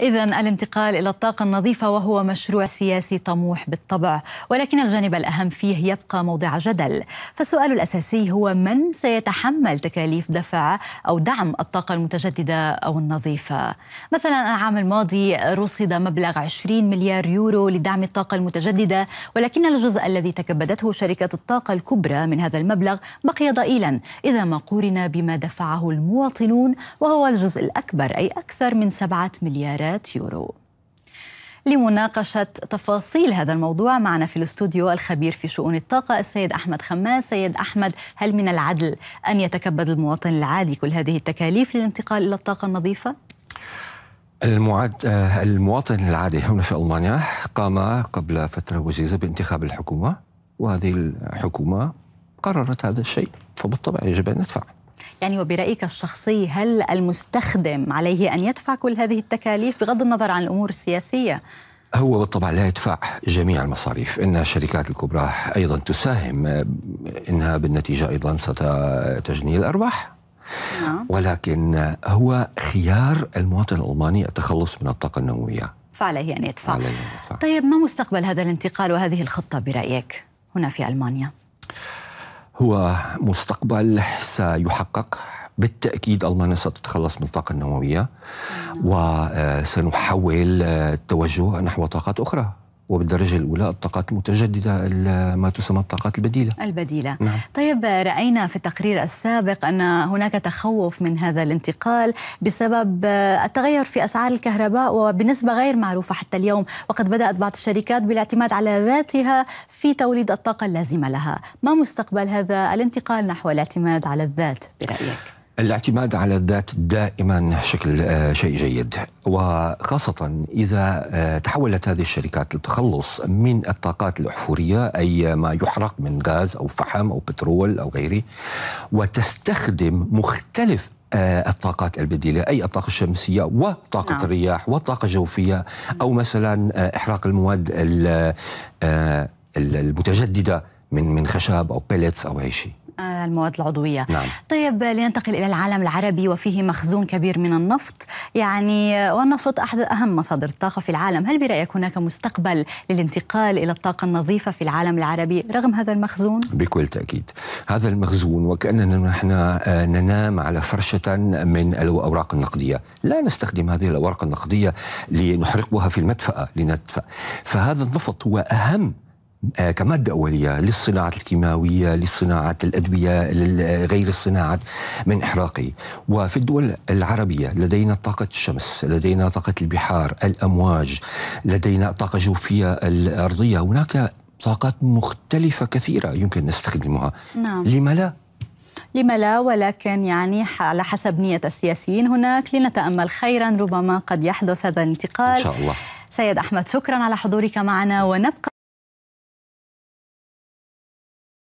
إذا الانتقال إلى الطاقة النظيفة وهو مشروع سياسي طموح بالطبع ولكن الجانب الأهم فيه يبقى موضع جدل فالسؤال الأساسي هو من سيتحمل تكاليف دفع أو دعم الطاقة المتجددة أو النظيفة مثلا العام الماضي رصد مبلغ 20 مليار يورو لدعم الطاقة المتجددة ولكن الجزء الذي تكبدته شركة الطاقة الكبرى من هذا المبلغ بقي ضئيلا إذا ما قورن بما دفعه المواطنون وهو الجزء الأكبر أي أكثر من 7 مليارات مليارات يورو لمناقشة تفاصيل هذا الموضوع معنا في الاستوديو الخبير في شؤون الطاقة السيد أحمد خماس سيد أحمد هل من العدل أن يتكبد المواطن العادي كل هذه التكاليف للانتقال إلى الطاقة النظيفة؟ المعد... آه، المواطن العادي هنا في ألمانيا قام قبل فترة وجيزة بانتخاب الحكومة وهذه الحكومة قررت هذا الشيء فبالطبع يجب أن ندفع يعني وبرايك الشخصي هل المستخدم عليه ان يدفع كل هذه التكاليف بغض النظر عن الامور السياسيه هو بالطبع لا يدفع جميع المصاريف إن الشركات الكبرى أيضا تساهم إنها بالنتيجة أيضا ستجني الأرباح نعم. ولكن هو خيار المواطن الألماني التخلص من الطاقة النووية فعليه أن يدفع, فعليه أن يدفع. طيب ما مستقبل هذا الانتقال وهذه الخطة برأيك هنا في ألمانيا؟ هو مستقبل سيحقق بالتأكيد ألمانيا ستتخلص من الطاقة النووية نعم. وسنحول آه، التوجه نحو طاقات أخرى وبالدرجة الأولى الطاقات المتجددة ما تسمى الطاقات البديلة البديلة نعم. طيب رأينا في التقرير السابق أن هناك تخوف من هذا الانتقال بسبب التغير في أسعار الكهرباء وبنسبة غير معروفة حتى اليوم وقد بدأت بعض الشركات بالاعتماد على ذاتها في توليد الطاقة اللازمة لها ما مستقبل هذا الانتقال نحو الاعتماد على الذات برأيك؟ الاعتماد على الذات دائما شكل آه، شيء جيد وخاصة إذا آه، تحولت هذه الشركات للتخلص من الطاقات الأحفورية أي ما يحرق من غاز أو فحم أو بترول أو غيره وتستخدم مختلف آه، الطاقات البديلة أي الطاقة الشمسية وطاقة نعم. الرياح والطاقة الجوفية أو مثلا إحراق المواد المتجددة من من خشب أو بيلتس أو أي شيء المواد العضوية نعم. طيب لننتقل إلى العالم العربي وفيه مخزون كبير من النفط يعني والنفط أحد أهم مصادر الطاقة في العالم هل برأيك هناك مستقبل للانتقال إلى الطاقة النظيفة في العالم العربي رغم هذا المخزون؟ بكل تأكيد هذا المخزون وكأننا نحن آه، ننام على فرشة من الأوراق النقدية لا نستخدم هذه الأوراق النقدية لنحرقها في المدفأة لندفأ فهذا النفط هو أهم آه، كمادة أولية للصناعة الكيماوية للصناعة الأدوية غير الصناعة من إحراقه وفي الدول العربية لدينا طاقة الشمس لدينا طاقة البحار الأمواج لدينا طاقة جوفية الأرضية هناك طاقات مختلفة كثيرة يمكن نستخدمها نعم. لما لا؟ لما لا ولكن يعني على حسب نية السياسيين هناك لنتأمل خيرا ربما قد يحدث هذا الانتقال إن شاء الله سيد أحمد شكرا على حضورك معنا ونبقى